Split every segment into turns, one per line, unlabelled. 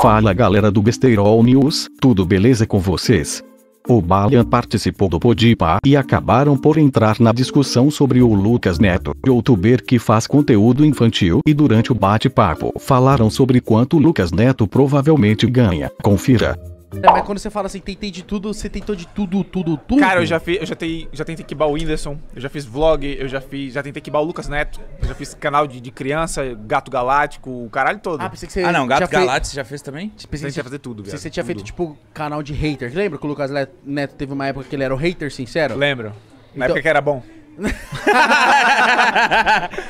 Fala galera do Besteirol News, tudo beleza com vocês? O Balian participou do Podipa e acabaram por entrar na discussão sobre o Lucas Neto, youtuber que faz conteúdo infantil e durante o bate-papo falaram sobre quanto o Lucas Neto provavelmente ganha. Confira. É, mas quando você fala assim, tentei de tudo, você tentou de tudo, tudo,
tudo? Cara, eu já fiz, eu já tentei, já tentei quebar o Whindersson, eu já fiz vlog, eu já fiz, já tentei quebar o Lucas Neto, eu já fiz canal de, de criança, gato galáctico, o caralho todo. Ah, pensei que você Ah, não, gato galáctico você já fez
também? Pensei que você fazer tudo, velho. Você tinha feito tipo canal de hater. Lembra que o Lucas Neto teve uma época que ele era o hater sincero? Lembro. Na então... época que era bom.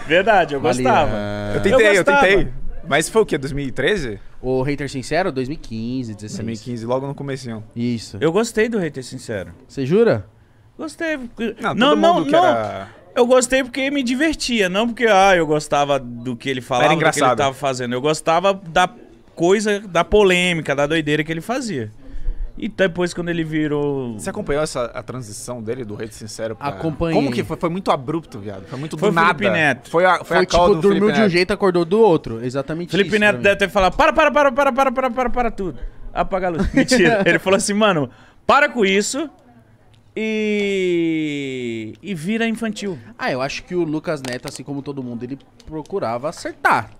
Verdade, eu gostava. Eu tentei, eu, gostava. eu tentei.
Mas foi o quê? 2013? O Hater Sincero, 2015, 16. 2015, logo no comecinho. Isso. Eu gostei do Hater Sincero. Você
jura? Gostei. Porque... Não, não, não, Era...
Eu gostei porque me divertia, não porque ah, eu gostava do que ele falava, do que ele tava fazendo. Eu gostava da coisa, da polêmica, da doideira que ele fazia. E depois, quando ele virou. Você acompanhou essa a transição dele do Rei de Sincero pra. Acompanhei. Como que foi? Foi muito abrupto, viado. Foi muito foi do nada. Felipe Neto. Foi a, foi, foi a tipo, do dormiu de um jeito,
acordou do outro. Exatamente Felipe Neto né? deve ter falado: para, para, para, para, para, para, para, para tudo. Apaga a luz. Mentira. ele falou assim, mano, para com isso. E... e vira infantil. Ah, eu acho que o Lucas Neto, assim como todo mundo, ele procurava acertar.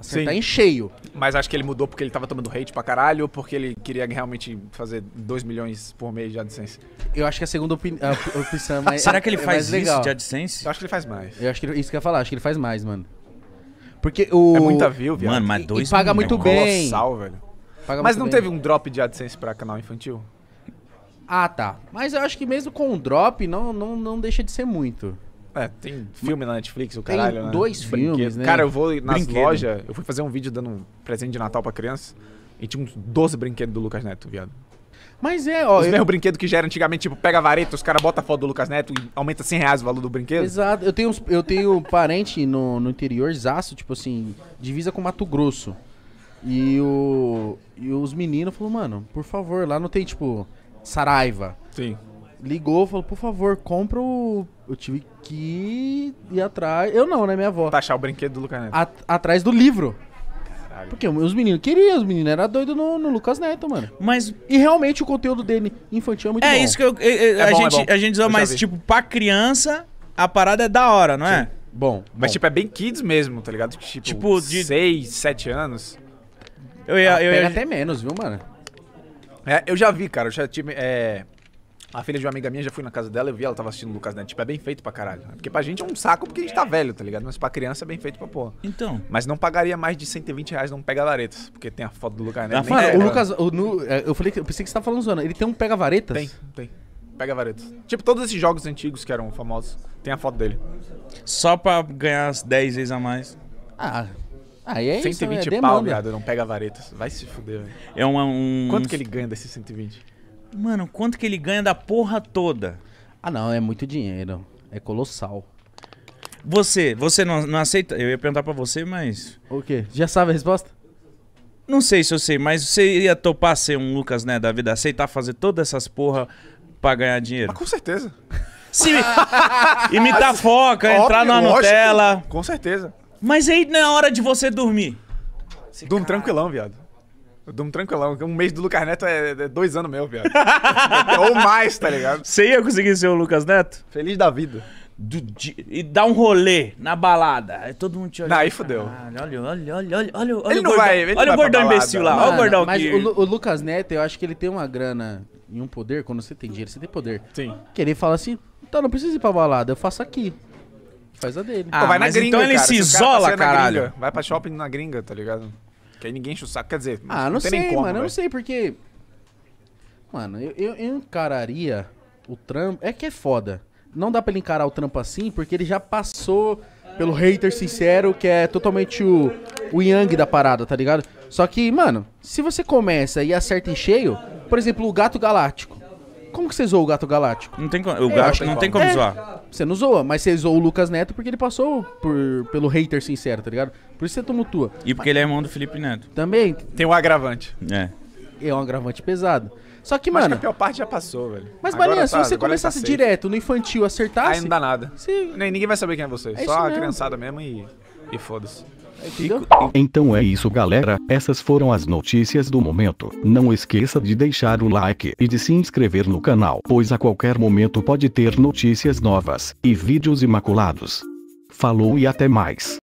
Acertar Sim. em cheio.
Mas acho que ele mudou porque ele tava tomando hate pra caralho ou porque ele queria realmente fazer 2 milhões por mês de AdSense?
Eu acho que a segunda opini- a opção é mais. Será que ele é faz legal. isso de AdSense? Eu acho que ele faz mais. Eu acho que isso que eu ia falar, acho que ele faz mais, mano. Porque o. É muita view, viado. Mano, mas 2 dois paga muito é milhões. bem. Colossal,
velho. paga Mas muito não bem. teve um drop de AdSense pra canal infantil? Ah, tá. Mas eu acho que mesmo com o drop, não, não, não deixa de ser muito. É, tem filme na Netflix, o caralho. Tem né? dois Brinquedo. filmes, né? Cara, eu vou nas Brinquedo. lojas, eu fui fazer um vídeo dando um presente de Natal pra criança e tinha uns 12 brinquedos do Lucas Neto, viado.
Mas é, ó. Os eu...
brinquedos que gera antigamente, tipo, pega a vareta, os caras botam a foto do Lucas Neto e aumenta 100 reais o valor do brinquedo.
Exato. Eu tenho, eu tenho parente no, no interior, zaço, tipo assim, divisa com Mato Grosso. E, o, e os meninos falaram, mano, por favor, lá não tem, tipo, Saraiva. Sim. Ligou, falou, por favor, compra o eu tive que ir atrás. Eu não, né? Minha avó. Taxar o brinquedo do Lucas Neto. At atrás do livro. Caralho. Porque os meninos queriam, os meninos eram doidos no, no, Lucas Neto, mano. Mas. E realmente o conteúdo dele infantil é muito é bom. É isso que eu. eu, eu é a, bom, é gente, é a gente usa mas, tipo,
pra criança, a parada é da hora, não é? Sim. é?
Bom. Mas, bom. tipo,
é bem kids mesmo, tá ligado? Tipo, tipo, tipo de seis sete anos. Eu ia. Ah, eu até menos, viu, mano? É, eu já vi, cara. Eu já tive. É... A filha de uma amiga minha já fui na casa dela, eu vi ela tava assistindo o Lucas Neto. Tipo, é bem feito pra caralho. É porque pra gente é um saco porque a gente tá velho, tá ligado? Mas pra criança é bem feito pra porra. Então. Mas não pagaria mais de 120 reais num pega-varetas, porque tem a foto do Lucas Neto. fala, o Lucas,
o, no, é, eu, falei, eu pensei que você tava falando zoando. Ele tem um pega-varetas? Tem, tem.
Pega-varetas. Tipo, todos esses jogos antigos que eram famosos, tem a foto dele. Só pra ganhar as 10 vezes a mais. Ah, Aí ah, é 120 isso, é pau, viado, não pega varetas. Vai se fuder,
velho. É uma, um. Quanto que ele
ganha desses 120?
Mano, quanto que ele ganha da porra toda? Ah, não, é muito dinheiro. É colossal. Você, você não, não aceita? Eu ia perguntar pra você, mas. O quê? Já sabe a resposta? Não sei se eu sei,
mas você iria topar ser um Lucas, né, da vida? Aceitar fazer todas essas porra pra ganhar dinheiro? Ah, com certeza. Se imitar assim, foca, Óbvio, entrar na Nutella. Com certeza. Mas aí não é hora de você dormir. Durmo tranquilão, viado. Eu durmo tranquilão. Um mês do Lucas Neto é, é dois anos meu, viado. Ou mais, tá ligado? Você ia conseguir ser o Lucas Neto? Feliz da vida. Do, de, e dá um rolê na balada.
Aí todo mundo te olha. Não, aí fodeu. Olha, olha, olha, olha, olha, olha ele o não gordão, vai, ele olha o gordão imbecil lá. Mano, olha o gordão Mas que... o, o, Lucas Neto, eu acho que ele tem uma grana e um poder. Quando você tem dinheiro, você tem poder. Sim. Que ele fala assim: então não precisa ir pra balada, eu faço aqui. Faz a dele. Ah, Pô, vai ah, na então gringa, então ele cara. se tá isola, cara caralho. Gringa,
vai pra shopping na gringa, tá ligado? Que aí ninguém enche o saco. Quer dizer, ah, não, não sei, como, mano. Véio. Eu não sei,
porque. Mano, eu, eu, eu encararia o trampo. É que é foda. Não dá pra ele encarar o trampo assim, porque ele já passou pelo hater sincero, que é totalmente o, o Yang da parada, tá ligado? Só que, mano, se você começa e acerta em cheio, por exemplo, o Gato Galáctico. Como que você zoou o Gato Galáctico? Não tem, o gato não tem como É. zoar. Você não zoa, mas você zoou o Lucas Neto porque ele passou por, pelo hater sincero, tá ligado? Por isso você tumultua. E porque ele é irmão do Felipe Neto. Também Tem um agravante. É. é um agravante pesado. Só que, Acho que mano... a pior
parte já passou, velho. Mas, Agora Marinha, tá- se você tá começasse direto no
infantil, Aí acertasse... não dá
nada. você- Nem, ninguém vai saber quem é você. É Só a mesmo. criançada mesmo e, e foda-se.
Então é isso galera, essas foram as notícias do momento. Não esqueça de deixar o like e de se inscrever no canal, pois a qualquer momento pode ter notícias novas e vídeos imaculados. Falou e até
mais.